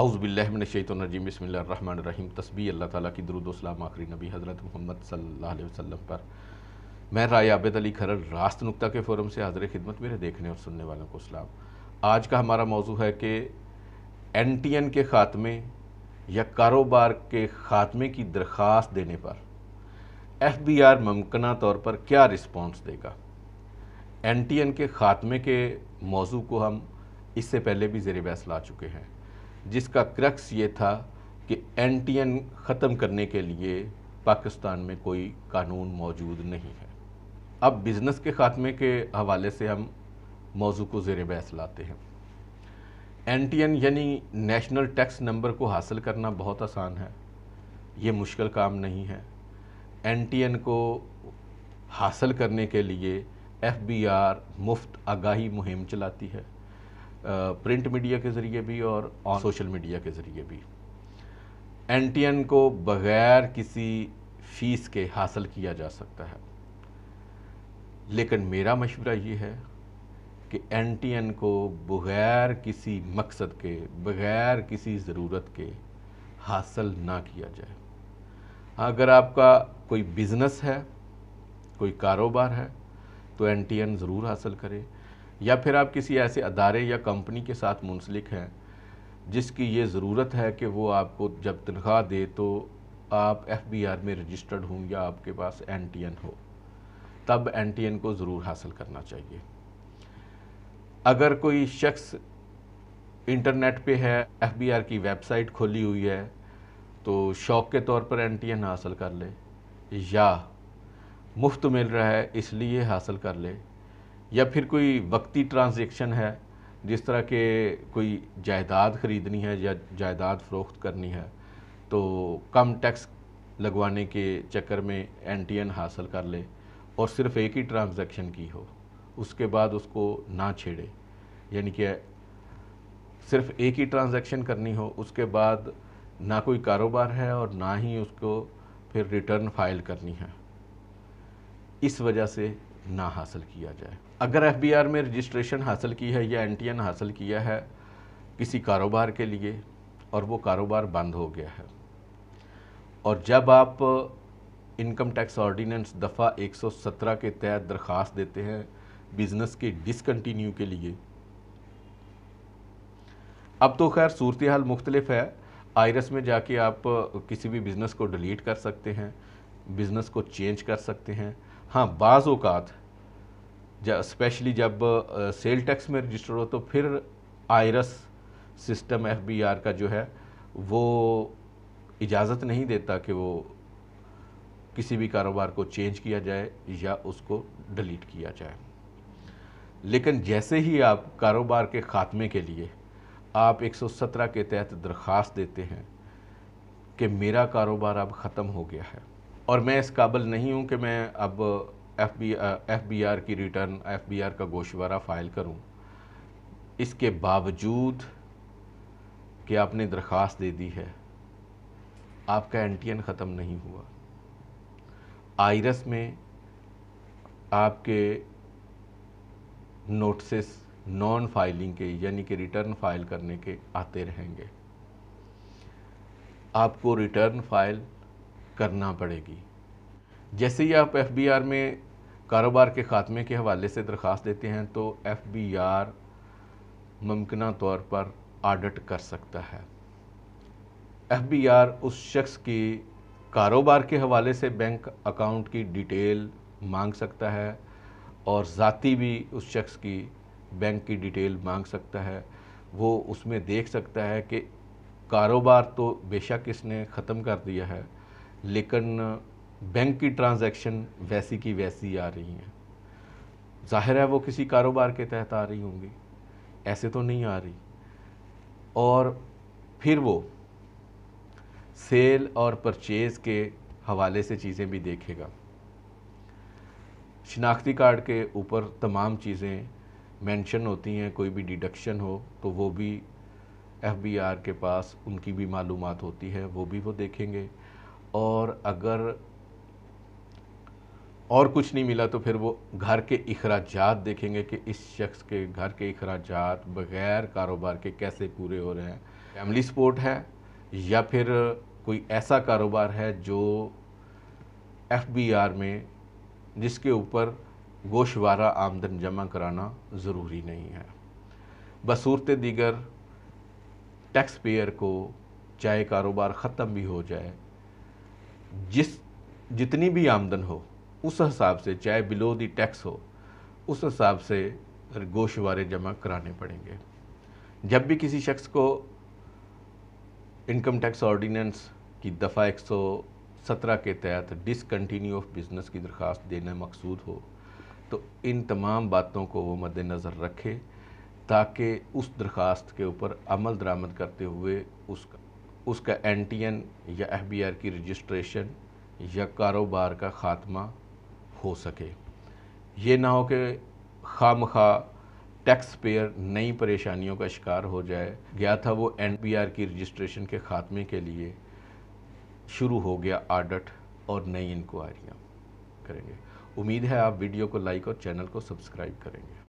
अउज़बिल्लिमिनशैतरजीम बसमीम तस्बी अल्लाह ताली की दरुदोसलाम आखिरी नबी हज़रत मोहम्मद सल्लल्लाहु अलैहि वसल्लम पर मैं राय आबद अली खरल रास्त नुक्ता के फोरम से हाजिर खिदमत मेरे देखने और सुनने वालों को सलाम आज का हमारा मौजू है कि एन टी एन के ख़ात्मे या कारोबार के ख़ात्मे की दरख्वास्त देने पर एफ बी आर मुमकिन तौर पर क्या रिस्पॉन्स देगा एन टी एन के ख़ात्मे के मौजू को हम इससे पहले भी जेर बहस ला चुके हैं जिसका क्रक्स ये था कि एनटीएन ख़त्म करने के लिए पाकिस्तान में कोई कानून मौजूद नहीं है अब बिज़नेस के ख़ात्मे के हवाले से हम मौजू को ज़ेर बहस लाते हैं एन यानी नेशनल टैक्स नंबर को हासिल करना बहुत आसान है ये मुश्किल काम नहीं है एन को हासिल करने के लिए एफ बी आर मुफ्त आगाही मुहिम चलाती है प्रिंट मीडिया के ज़रिए भी और सोशल मीडिया के ज़रिए भी एन को बग़ैर किसी फ़ीस के हासिल किया जा सकता है लेकिन मेरा मशवरा ये है कि एन को बग़ैर किसी मकसद के बग़ैर किसी ज़रूरत के हासिल ना किया जाए अगर आपका कोई बिज़नेस है कोई कारोबार है तो एन ज़रूर हासिल करें या फिर आप किसी ऐसे अदारे या कंपनी के साथ मुंसलिक हैं जिसकी ये ज़रूरत है कि वो आपको जब तनख्वाह दे तो आप एफ बी आर में रजिस्टर्ड हों या आपके पास एन टी एन हो तब एन टी एन को ज़रूर हासिल करना चाहिए अगर कोई शख्स इंटरनेट पे है एफ बी आर की वेबसाइट खोली हुई है तो शौक़ के तौर पर एन टी एन हासिल कर ले या मुफ्त मिल रहा है इसलिए हासिल कर ले या फिर कोई वक्ती ट्रांजेक्शन है जिस तरह के कोई जायदाद ख़रीदनी है या जायदाद फ़रोख्त करनी है तो कम टैक्स लगवाने के चक्कर में एन टी एन हासिल कर ले और सिर्फ एक ही ट्रांजैक्शन की हो उसके बाद उसको ना छेड़े यानी कि सिर्फ एक ही ट्रांजैक्शन करनी हो उसके बाद ना कोई कारोबार है और ना ही उसको फिर रिटर्न फाइल करनी है इस वजह से ना हासिल किया जाए अगर एफ में रजिस्ट्रेशन हासिल की है या एन हासिल किया है किसी कारोबार के लिए और वो कारोबार बंद हो गया है और जब आप इनकम टैक्स ऑर्डीनेंस दफ़ा 117 के तहत दरख्वास्त देते हैं बिज़नेस के डिसकन्टीन्यू के लिए अब तो खैर सूरत हाल मुख्तलिफ है आयरस में जाके आप किसी भी बिज़नेस को डिलीट कर सकते हैं बिज़नेस को चेंज कर सकते हैं हाँ बाज़ स्पेशली जब सेल टैक्स में रजिस्टर हो तो फिर आयरस सिस्टम एफबीआर का जो है वो इजाज़त नहीं देता कि वो किसी भी कारोबार को चेंज किया जाए या उसको डिलीट किया जाए लेकिन जैसे ही आप कारोबार के ख़ात्मे के लिए आप 117 के तहत दरख्वास्त देते हैं कि मेरा कारोबार अब ख़त्म हो गया है और मैं इस काबिल नहीं हूँ कि मैं अब F B F B R की रिटर्न एफ बी आर का गोशवारा फ़ाइल करूँ इसके बावजूद कि आपने दरख्वास्त दे दी है आपका एन टी एन ख़त्म नहीं हुआ आयरस में आपके नोटिस नॉन फाइलिंग के यानी कि रिटर्न फाइल करने के आते रहेंगे आपको रिटर्न फाइल करना पड़ेगी जैसे ही आप एफ में कारोबार के ख़ात्मे के हवाले से दरख्वास्त देते हैं तो एफ बी आर मुमकिन तौर पर ऑडिट कर सकता है एफ बी आर उस शख्स की कारोबार के हवाले से बैंक अकाउंट की डिटेल मांग सकता है और ज़ाती भी उस शख्स की बैंक की डिटेल मांग सकता है वो उसमें देख सकता है कि कारोबार तो बेशक इसने ख़त्म कर दिया है लेकिन बैंक की ट्रांजैक्शन वैसी की वैसी आ रही हैं ज़ाहिर है वो किसी कारोबार के तहत आ रही होंगी ऐसे तो नहीं आ रही और फिर वो सेल और परचेज़ के हवाले से चीज़ें भी देखेगा शिनाख्ती कार्ड के ऊपर तमाम चीज़ें मेंशन होती हैं कोई भी डिडक्शन हो तो वो भी एफबीआर के पास उनकी भी मालूम होती है वो भी वो देखेंगे और अगर और कुछ नहीं मिला तो फिर वो घर के अखराज देखेंगे कि इस शख्स के घर के अखराज बग़ैर कारोबार के कैसे पूरे हो रहे हैं फैमिली सपोर्ट है या फिर कोई ऐसा कारोबार है जो एफबीआर में जिसके ऊपर गोशवारा आमदन जमा कराना ज़रूरी नहीं है बसूरत दीगर टैक्स पेयर को चाहे कारोबार ख़त्म भी हो जाए जिस जितनी भी आमदन हो उस हिसाब से चाहे बिलो दी टैक्स हो उस हिसाब से गोशवारे जमा कराने पड़ेंगे जब भी किसी शख्स को इनकम टैक्स ऑर्डिनेंस की दफ़ा एक सौ सत्रह के तहत डिसकन्टिन्यू ऑफ बिज़नेस की दरख्वास्त देना मकसूद हो तो इन तमाम बातों को वो मद्दनज़र रखे ताकि उस दरख्वास्त के ऊपर अमल दरामद करते हुए उसका उसका एन टी एन या एफ बी आर की रजिस्ट्रेशन या कारोबार का ख़ात्मा हो सके ये ना हो कि खाम खा टैक्स पेयर नई परेशानियों का शिकार हो जाए गया था वो एन पी आर की रजिस्ट्रेशन के ख़ात्मे के लिए शुरू हो गया आडट और नई इंक्वायरियाँ करेंगे उम्मीद है आप वीडियो को लाइक और चैनल को सब्सक्राइब करेंगे